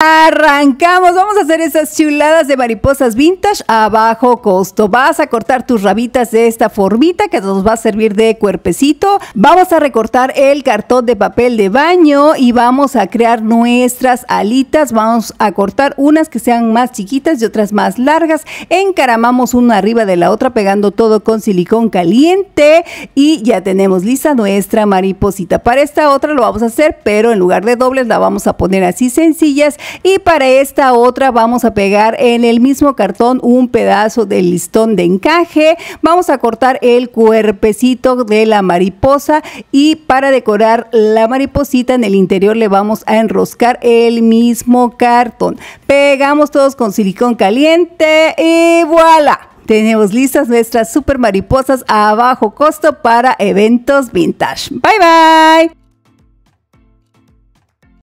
Arrancamos, vamos a hacer esas chuladas de mariposas vintage a bajo costo. Vas a cortar tus rabitas de esta formita que nos va a servir de cuerpecito. Vamos a recortar el cartón de papel de baño y vamos a crear nuestras alitas. Vamos a cortar unas que sean más chiquitas y otras más largas. Encaramamos una arriba de la otra pegando todo con silicón caliente y ya tenemos lista nuestra mariposita. Para esta otra lo vamos a hacer, pero en lugar de dobles la vamos a poner así sencillas y para esta otra vamos a pegar en el mismo cartón un pedazo de listón de encaje. Vamos a cortar el cuerpecito de la mariposa y para decorar la mariposita en el interior le vamos a enroscar el mismo cartón. Pegamos todos con silicón caliente y voilà. Tenemos listas nuestras super mariposas a bajo costo para eventos vintage. Bye bye.